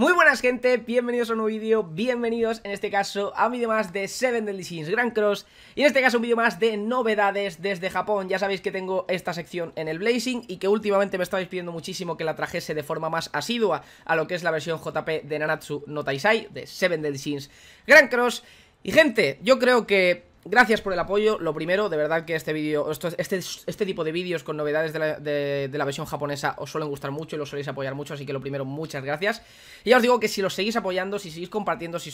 Muy buenas gente, bienvenidos a un nuevo vídeo, bienvenidos en este caso a un vídeo más de Seven Deadly Sins Grand Cross Y en este caso un vídeo más de novedades desde Japón, ya sabéis que tengo esta sección en el Blazing Y que últimamente me estabais pidiendo muchísimo que la trajese de forma más asidua a lo que es la versión JP de Nanatsu no Taisai De Seven Deadly Sins Grand Cross Y gente, yo creo que Gracias por el apoyo, lo primero, de verdad que este vídeo, este, este tipo de vídeos con novedades de la, versión japonesa os suelen gustar mucho y los soléis apoyar mucho, así que lo primero, muchas gracias. Y ya os digo que si los seguís apoyando, si seguís compartiendo, si,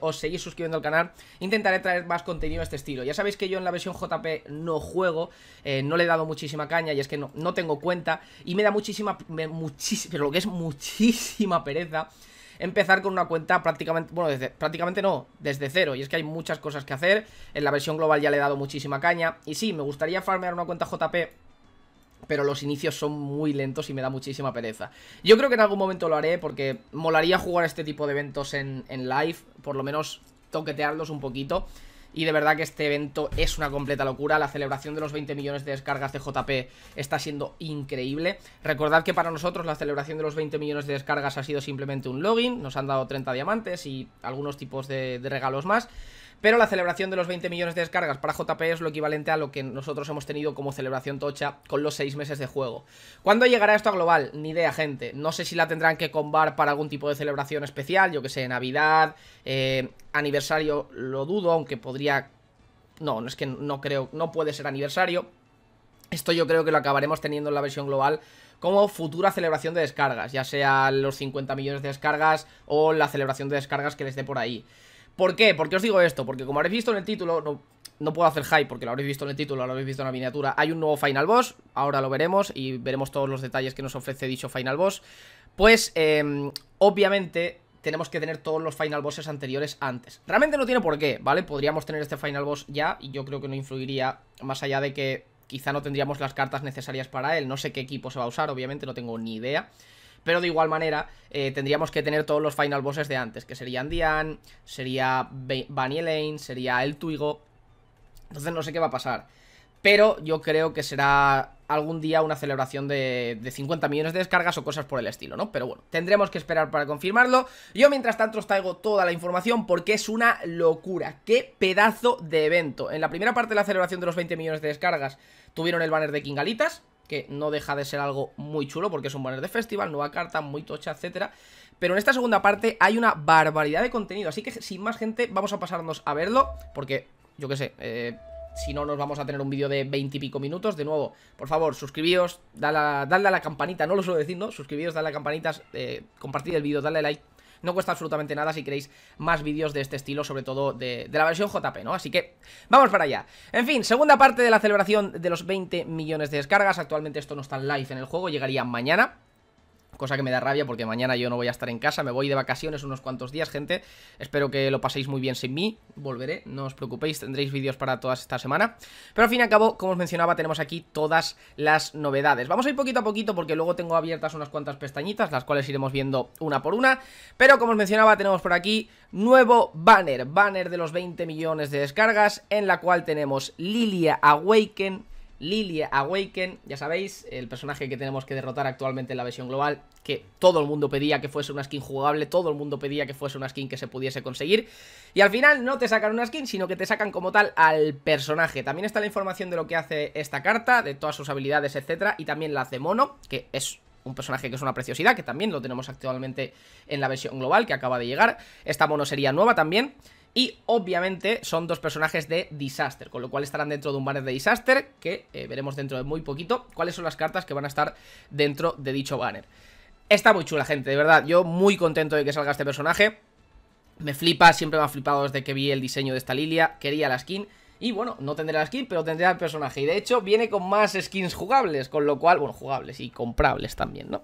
os seguís suscribiendo al canal, intentaré traer más contenido de este estilo. Ya sabéis que yo en la versión JP no juego, eh, no le he dado muchísima caña y es que no, no tengo cuenta y me da muchísima, pero lo que es muchísima pereza empezar con una cuenta prácticamente, bueno, prácticamente no, desde cero. Y es que hay muchas cosas que hacer. En la versión global ya le he dado muchísima caña. Y sí, me gustaría farmear una cuenta JP pero los inicios son muy lentos y me da muchísima pereza. Yo creo que en algún momento lo haré porque molaría jugar este tipo de eventos en, en live, por lo menos toquetearlos un poquito. Y de verdad que este evento es una completa locura. La celebración de los 20 millones de descargas de JP está siendo increíble. Recordad que para nosotros la celebración de los 20 millones de descargas ha sido simplemente un login. Nos han dado 30 diamantes y algunos tipos de, regalos más. Pero la celebración de los 20 millones de descargas para JP es lo equivalente a lo que nosotros hemos tenido como celebración tocha con los 6 meses de juego. ¿Cuándo llegará esto a global? Ni idea, gente. No sé si la tendrán que combar para algún tipo de celebración especial, yo que sé, Navidad, eh, aniversario, lo dudo, aunque podría... No, no es que no creo, no puede ser aniversario. Esto yo creo que lo acabaremos teniendo en la versión global como futura celebración de descargas, ya sea los 50 millones de descargas o la celebración de descargas que les dé por ahí. ¿Por qué? ¿Por qué os digo esto? Porque como habréis visto en el título, no, puedo hacer hype porque lo habréis visto en el título, lo habréis visto en la miniatura. Hay un nuevo Final Boss, ahora lo veremos y veremos todos los detalles que nos ofrece dicho Final Boss. Pues, em, obviamente, tenemos que tener todos los Final Bosses anteriores antes. Realmente no tiene por qué, ¿vale? Podríamos tener este Final Boss ya y yo creo que no influiría más allá de que quizá no tendríamos las cartas necesarias para él. No sé qué equipo se va a usar, obviamente no tengo ni idea pero de igual manera eh, tendríamos que tener todos los final bosses de antes, que serían Dian, sería Bunny Lane, sería El Tuigo, entonces no sé qué va a pasar. Pero yo creo que será algún día una celebración de, de, 50 millones de descargas o cosas por el estilo, ¿no? Pero bueno, tendremos que esperar para confirmarlo. Yo mientras tanto os traigo toda la información porque es una locura. ¡Qué pedazo de evento! En la primera parte de la celebración de los 20 millones de descargas tuvieron el banner de Kingalitas, que no deja de ser algo muy chulo porque es un banner de festival, nueva carta, muy tocha, etcétera. Pero en esta segunda parte hay una barbaridad de contenido, así que sin más gente vamos a pasarnos a verlo porque, yo qué sé, eh, si no nos vamos a tener un vídeo de 20 y pico minutos. De nuevo, por favor, suscribíos, dadle a, a la campanita, no lo suelo decir, ¿no? Suscribíos, dale a la campanita, compartir eh, compartid el vídeo, dale like no cuesta absolutamente nada si queréis más vídeos de este estilo, sobre todo de, la versión JP, ¿no? Así que vamos para allá. En fin, segunda parte de la celebración de los 20 millones de descargas. Actualmente esto no está live en el juego, llegaría mañana cosa que me da rabia porque mañana yo no voy a estar en casa, me voy de vacaciones unos cuantos días, gente. Espero que lo paséis muy bien sin mí, volveré, no os preocupéis, tendréis vídeos para todas esta semana. Pero al fin y al cabo, como os mencionaba, tenemos aquí todas las novedades. Vamos a ir poquito a poquito porque luego tengo abiertas unas cuantas pestañitas, las cuales iremos viendo una por una. Pero como os mencionaba, tenemos por aquí nuevo banner, banner de los 20 millones de descargas, en la cual tenemos Lilia Awaken, Lilia Awaken, ya sabéis, el personaje que tenemos que derrotar actualmente en la versión global, que todo el mundo pedía que fuese una skin jugable, todo el mundo pedía que fuese una skin que se pudiese conseguir, y al final no te sacan una skin, sino que te sacan como tal al personaje. También está la información de lo que hace esta carta, de todas sus habilidades, etcétera, y también la hace Mono, que es un personaje que es una preciosidad, que también lo tenemos actualmente en la versión global, que acaba de llegar. Esta mono sería nueva también. Y obviamente son dos personajes de Disaster, con lo cual estarán dentro de un banner de Disaster, que eh, veremos dentro de muy poquito cuáles son las cartas que van a estar dentro de dicho banner. Está muy chula, gente, de verdad, yo muy contento de que salga este personaje. Me flipa, siempre me ha flipado desde que vi el diseño de esta Lilia, quería la skin... Y bueno, no tendrá la skin, pero tendrá el personaje. Y de hecho, viene con más skins jugables, con lo cual, bueno, jugables y comprables también, ¿no?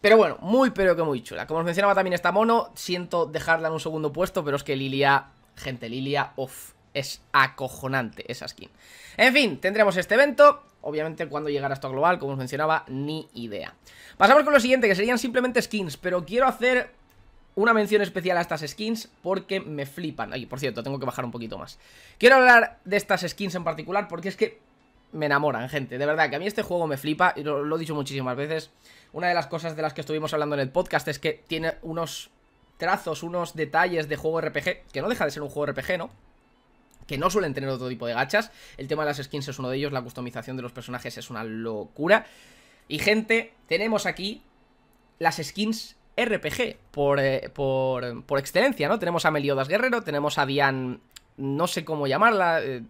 Pero bueno, muy pero que muy chula. Como os mencionaba también esta mono, siento dejarla en un segundo puesto, pero es que Lilia gente Lilia, uff, es acojonante esa skin. En fin, tendremos este evento. Obviamente cuando llegara esto global, como os mencionaba, ni idea. Pasamos con lo siguiente, que serían simplemente skins, pero quiero hacer una mención especial a estas skins porque me flipan. Ay, por cierto, tengo que bajar un poquito más. Quiero hablar de estas skins en particular porque es que me enamoran, gente. De verdad, que a mí este juego me flipa, y lo he dicho muchísimas veces. Una de las cosas de las que estuvimos hablando en el podcast es que tiene unos trazos, unos detalles de juego RPG, que no deja de ser un juego RPG, ¿no? que no suelen tener otro tipo de gachas. El tema de las skins es uno de ellos, la customización de los personajes es una locura. Y gente, tenemos aquí las skins RPG por, eh, por, por excelencia, ¿no? Tenemos a Meliodas Guerrero, tenemos a Dian, no sé cómo llamarla, eh,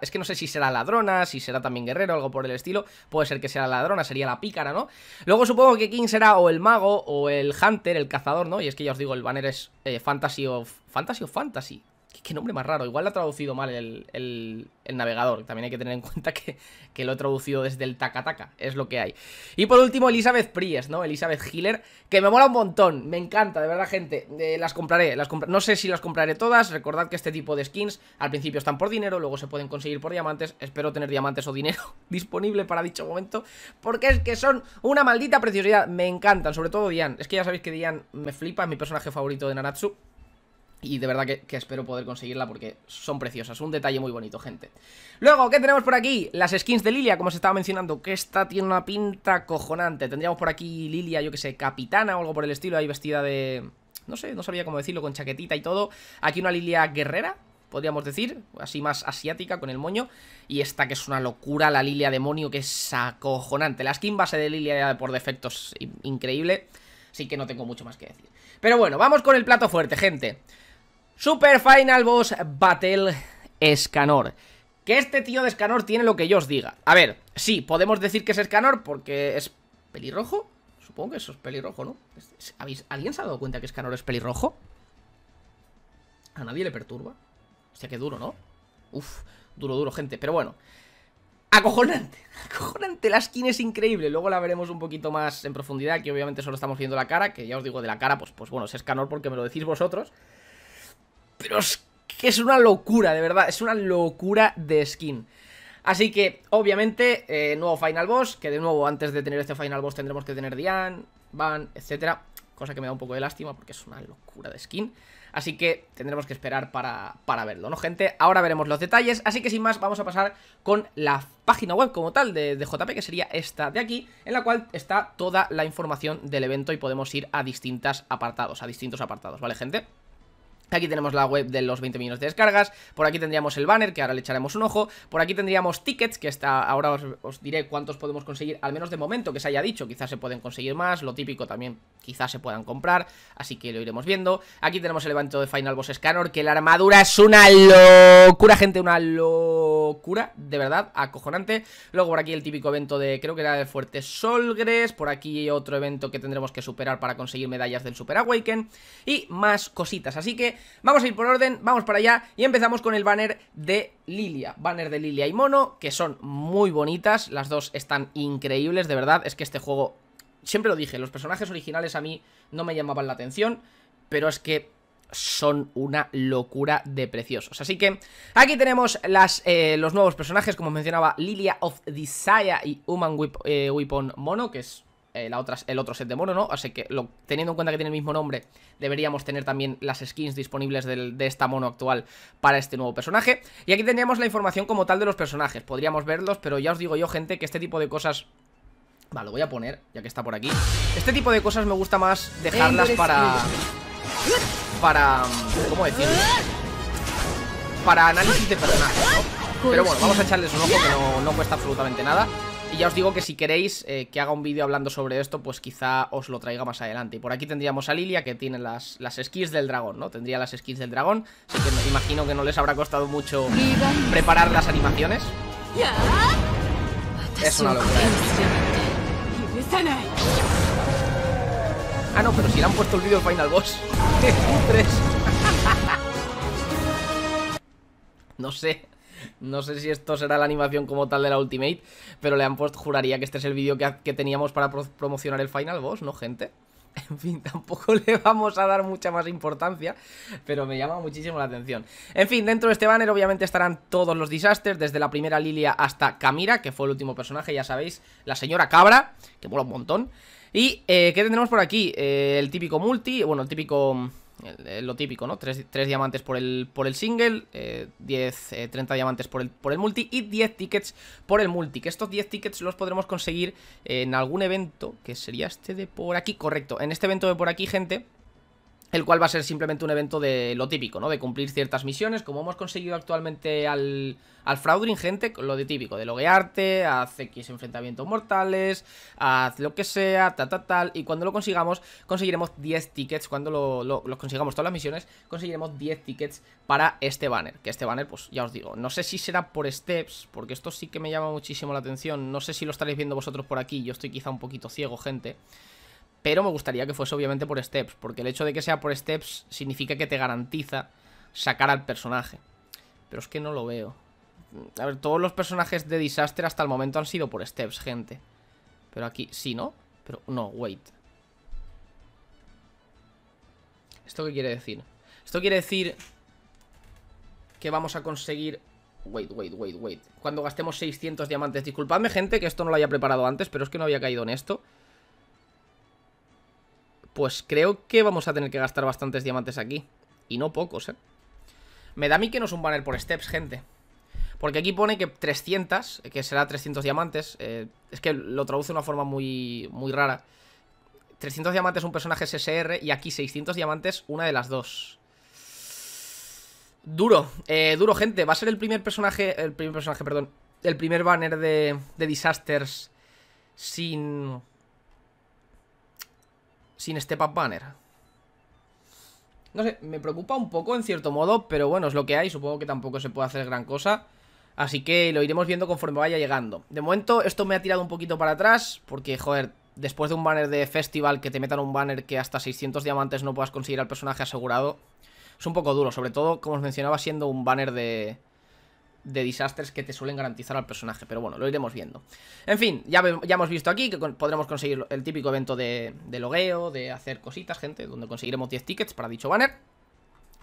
es que no sé si será ladrona, si será también guerrero, algo por el estilo. Puede ser que sea ladrona, sería la pícara, ¿no? Luego supongo que King será o el mago o el hunter, el cazador, ¿no? Y es que ya os digo, el banner es eh, Fantasy of... ¿Fantasy of Fantasy? Qué nombre más raro. Igual lo ha traducido mal el, navegador. También hay que tener en cuenta que, lo he traducido desde el Takataka, -taca. Es lo que hay. Y por último, Elizabeth Priest, ¿no? Elizabeth Hiller. Que me mola un montón. Me encanta, de verdad, gente. Eh, las compraré. Las no sé si las compraré todas. Recordad que este tipo de skins al principio están por dinero. Luego se pueden conseguir por diamantes. Espero tener diamantes o dinero disponible para dicho momento. Porque es que son una maldita preciosidad. Me encantan. Sobre todo Dian. Es que ya sabéis que Dian me flipa. Es mi personaje favorito de Nanatsu. Y de verdad que, espero poder conseguirla porque son preciosas. Un detalle muy bonito, gente. Luego, ¿qué tenemos por aquí? Las skins de Lilia, como os estaba mencionando. Que esta tiene una pinta cojonante. Tendríamos por aquí Lilia, yo que sé, capitana o algo por el estilo. Ahí vestida de... No sé, no sabía cómo decirlo, con chaquetita y todo. Aquí una Lilia guerrera, podríamos decir, así más asiática con el moño, y esta que es una locura, la Lilia demonio, que es acojonante. La skin base de Lilia por defecto es increíble, así que no tengo mucho más que decir. Pero bueno, vamos con el plato fuerte, gente. Super Final Boss Battle Escanor. Que este tío de Escanor tiene lo que yo os diga. A ver, sí, podemos decir que es Escanor porque es pelirrojo. Supongo que eso es pelirrojo, ¿no? ¿Alguien se ha dado cuenta que Escanor es pelirrojo? A nadie le perturba. Hostia, qué duro, ¿no? Uf, duro, duro, gente. Pero bueno. Acojonante, acojonante, la skin es increíble Luego la veremos un poquito más en profundidad Aquí obviamente solo estamos viendo la cara Que ya os digo, de la cara, pues, pues bueno, es escanor porque me lo decís vosotros es que es una locura, de verdad, es una locura de skin. Así que, obviamente, eh, nuevo Final Boss, que de nuevo, antes de tener este Final Boss tendremos que tener Dian, Van, etcétera. Cosa que me da un poco de lástima porque es una locura de skin. Así que tendremos que esperar para, verlo, ¿no, gente? Ahora veremos los detalles. Así que sin más, vamos a pasar con la página web como tal de, de, JP, que sería esta de aquí, en la cual está toda la información del evento y podemos ir a distintos apartados, a distintos apartados, ¿vale, gente? Aquí tenemos la web de los 20 minutos de descargas, por aquí tendríamos el banner, que ahora le echaremos un ojo, por aquí tendríamos tickets, que está, ahora os, diré cuántos podemos conseguir, al menos de momento que se haya dicho, quizás se pueden conseguir más, lo típico también quizás se puedan comprar, así que lo iremos viendo. Aquí tenemos el evento de Final Boss Scanner, que la armadura es una locura, gente, una locura, de verdad, acojonante. Luego por aquí el típico evento de, creo que era de Fuerte Solgres, por aquí otro evento que tendremos que superar para conseguir medallas del Super Awaken, y más cositas, así que vamos a ir por orden, vamos para allá y empezamos con el banner de Lilia, banner de Lilia y Mono, que son muy bonitas, las dos están increíbles, de verdad, es que este juego, siempre lo dije, los personajes originales a mí no me llamaban la atención, pero es que son una locura de preciosos. Así que aquí tenemos las, eh, los nuevos personajes, como mencionaba, Lilia of Desire y Human eh, Weapon Mono, que es eh, otra, el otro set de mono, ¿no? Así que teniendo en cuenta que tiene el mismo nombre, deberíamos tener también las skins disponibles de esta mono actual para este nuevo personaje. Y aquí tendríamos la información como tal de los personajes, podríamos verlos, pero ya os digo yo, gente, que este tipo de cosas... Vale, lo voy a poner, ya que está por aquí. Este tipo de cosas me gusta más dejarlas para... Para... ¿Cómo decirlo? Para análisis de personajes, Pero bueno, vamos a echarles un ojo que no, no cuesta absolutamente nada y ya os digo que si queréis eh, que haga un vídeo hablando sobre esto, pues quizá os lo traiga más adelante. Y por aquí tendríamos a Lilia, que tiene las, las skins del dragón, ¿no? Tendría las skins del dragón, así que me imagino que no les habrá costado mucho preparar las animaciones. Es una locura. ¿eh? Ah, no, pero si le han puesto el vídeo al Final Boss. ¡Qué no sé. No sé si esto será la animación como tal de la Ultimate, pero le han puesto, juraría que este es el vídeo que, teníamos para promocionar el Final Boss, ¿no, gente? En fin, tampoco le vamos a dar mucha más importancia, pero me llama muchísimo la atención. En fin, dentro de este banner obviamente estarán todos los disasters, desde la primera Lilia hasta Camira, que fue el último personaje, ya sabéis, la señora Cabra, que mola un montón. Y, eh, ¿qué tendremos por aquí? Eh, el típico multi, bueno, el típico eh, lo típico, ¿no? 3, diamantes por el, por el single, 10, eh, 30 eh, diamantes por el, por el multi y 10 tickets por el multi. Que estos 10 tickets los podremos conseguir en algún evento, que sería este de por aquí, correcto. En este evento de por aquí, gente, el cual va a ser simplemente un evento de lo típico, ¿no? De cumplir ciertas misiones, como hemos conseguido actualmente al, al gente lo de típico, de loguearte, haz X enfrentamientos mortales, haz lo que sea, ta, ta, tal, y cuando lo consigamos, conseguiremos 10 tickets, cuando lo, consigamos todas las misiones, conseguiremos 10 tickets para este banner, que este banner, pues ya os digo, no sé si será por steps, porque esto sí que me llama muchísimo la atención, no sé si lo estaréis viendo vosotros por aquí, yo estoy quizá un poquito ciego, gente... Pero me gustaría que fuese obviamente por steps, porque el hecho de que sea por steps significa que te garantiza sacar al personaje. Pero es que no lo veo. A ver, todos los personajes de Disaster hasta el momento han sido por steps, gente. Pero aquí, sí, ¿no? Pero no, wait. ¿Esto qué quiere decir? Esto quiere decir que vamos a conseguir... Wait, wait, wait, wait. Cuando gastemos 600 diamantes. Disculpadme, gente, que esto no lo haya preparado antes, pero es que no había caído en esto. Pues creo que vamos a tener que gastar bastantes diamantes aquí. Y no pocos, ¿eh? Me da a mí que no es un banner por steps, gente. Porque aquí pone que 300, eh, que será 300 diamantes. Eh, es que lo traduce de una forma muy, muy rara. 300 diamantes un personaje SSR y aquí 600 diamantes una de las dos. Duro, eh, duro, gente. Va a ser el primer personaje, el primer personaje, perdón, el primer banner de, de Disasters sin sin step up banner. No sé, me preocupa un poco en cierto modo, pero bueno, es lo que hay, supongo que tampoco se puede hacer gran cosa. Así que lo iremos viendo conforme vaya llegando. De momento esto me ha tirado un poquito para atrás, porque joder, después de un banner de festival que te metan un banner que hasta 600 diamantes no puedas conseguir al personaje asegurado, es un poco duro, sobre todo, como os mencionaba, siendo un banner de de desastres que te suelen garantizar al personaje. Pero bueno, lo iremos viendo. En fin, ya, ya hemos visto aquí que podremos conseguir el típico evento de, logueo, de hacer cositas, gente, donde conseguiremos 10 tickets para dicho banner.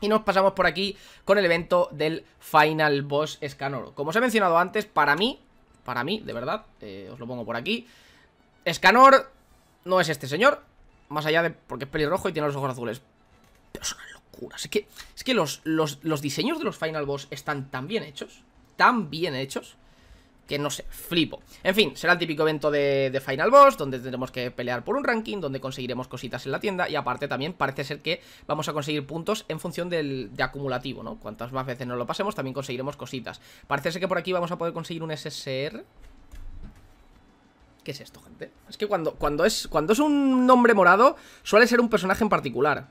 Y nos pasamos por aquí con el evento del Final Boss Scanor Como os he mencionado antes, para mí, para mí, de verdad, eh, os lo pongo por aquí, Escanor no es este señor, más allá de porque es pelirrojo y tiene los ojos azules. Pero es una locura. Es que, es que los, los diseños de los Final Boss están tan bien hechos tan bien hechos que no sé, flipo. En fin, será el típico evento de, Final Boss, donde tendremos que pelear por un ranking, donde conseguiremos cositas en la tienda y aparte también parece ser que vamos a conseguir puntos en función del de acumulativo, ¿no? Cuantas más veces nos lo pasemos también conseguiremos cositas. Parece ser que por aquí vamos a poder conseguir un SSR. ¿Qué es esto, gente? Es que cuando, cuando, es, cuando es un nombre morado suele ser un personaje en particular.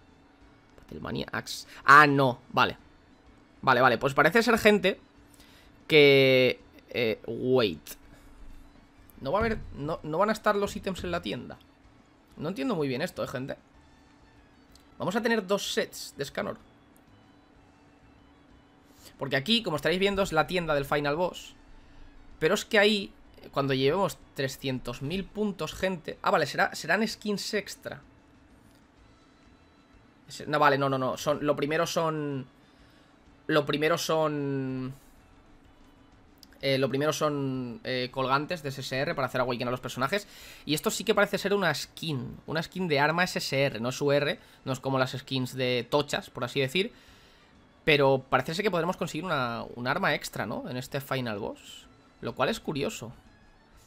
Battlemania Axe. Ah, no, vale. Vale, vale, pues parece ser gente que... Eh, wait. No va a haber... No, van a estar los ítems en la tienda. No entiendo muy bien esto, eh, gente. Vamos a tener dos sets de Scanor. Porque aquí, como estaréis viendo, es la tienda del Final Boss. Pero es que ahí, cuando llevemos 300.000 puntos, gente... Ah, vale, serán skins extra. No, vale, no, no, no. Son, lo primero son... Lo primero son... Eh, lo primero son eh, colgantes de SSR para hacer awaken a los personajes. Y esto sí que parece ser una skin. Una skin de arma SSR, no es UR. No es como las skins de tochas, por así decir. Pero parece ser que podremos conseguir una, un arma extra, ¿no? En este final boss. Lo cual es curioso.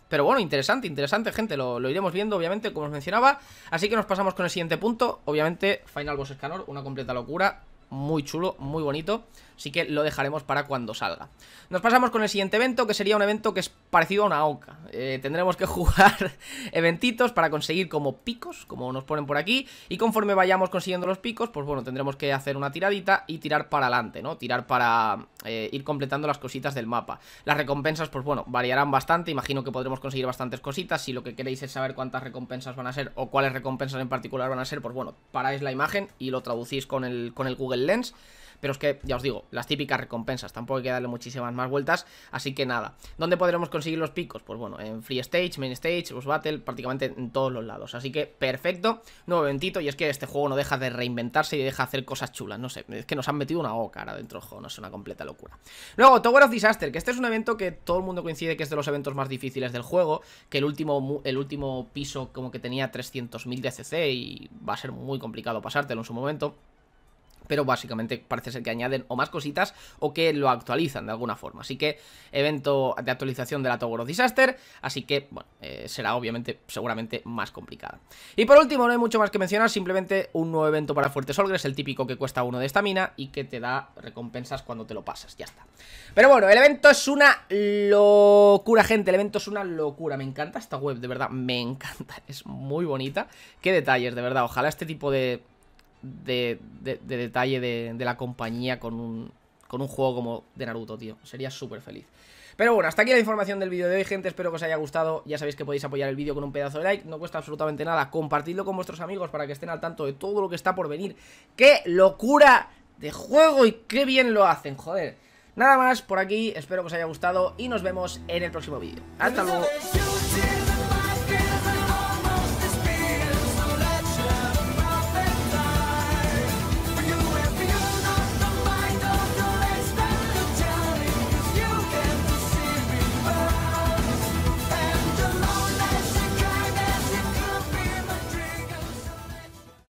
Pero bueno, interesante, interesante, gente. Lo, iremos viendo, obviamente, como os mencionaba. Así que nos pasamos con el siguiente punto. Obviamente, Final Boss Scanor, una completa locura. Muy chulo, muy bonito. Así que lo dejaremos para cuando salga. Nos pasamos con el siguiente evento, que sería un evento que es parecido a una oca. Eh, tendremos que jugar eventitos para conseguir como picos, como nos ponen por aquí. Y conforme vayamos consiguiendo los picos, pues bueno, tendremos que hacer una tiradita y tirar para adelante, ¿no? Tirar para eh, ir completando las cositas del mapa. Las recompensas, pues bueno, variarán bastante. Imagino que podremos conseguir bastantes cositas. Si lo que queréis es saber cuántas recompensas van a ser o cuáles recompensas en particular van a ser, pues bueno, paráis la imagen y lo traducís con el, con el Google Lens. Pero es que, ya os digo, las típicas recompensas, tampoco hay que darle muchísimas más vueltas, así que nada. ¿Dónde podremos conseguir los picos? Pues bueno, en Free Stage, Main Stage, Boss Battle, prácticamente en todos los lados. Así que, perfecto, nuevo eventito, y es que este juego no deja de reinventarse y deja hacer cosas chulas, no sé, es que nos han metido una O ahora dentro del no es una completa locura. Luego, Tower of Disaster, que este es un evento que todo el mundo coincide que es de los eventos más difíciles del juego, que el último, el último piso como que tenía 300.000 de CC y va a ser muy complicado pasártelo en su momento pero básicamente parece ser que añaden o más cositas o que lo actualizan de alguna forma. Así que evento de actualización de la Tower Disaster, así que bueno, eh, será obviamente seguramente más complicada. Y por último, no hay mucho más que mencionar, simplemente un nuevo evento para Fuerte Solgres, el típico que cuesta uno de mina y que te da recompensas cuando te lo pasas, ya está. Pero bueno, el evento es una locura, gente, el evento es una locura, me encanta esta web, de verdad, me encanta, es muy bonita. Qué detalles, de verdad, ojalá este tipo de de, detalle de, la compañía con un, con un juego como de Naruto, tío. Sería súper feliz. Pero bueno, hasta aquí la información del vídeo de hoy, gente. Espero que os haya gustado. Ya sabéis que podéis apoyar el vídeo con un pedazo de like. No cuesta absolutamente nada. Compartidlo con vuestros amigos para que estén al tanto de todo lo que está por venir. ¡Qué locura de juego y qué bien lo hacen, joder! Nada más por aquí. Espero que os haya gustado y nos vemos en el próximo vídeo. ¡Hasta luego!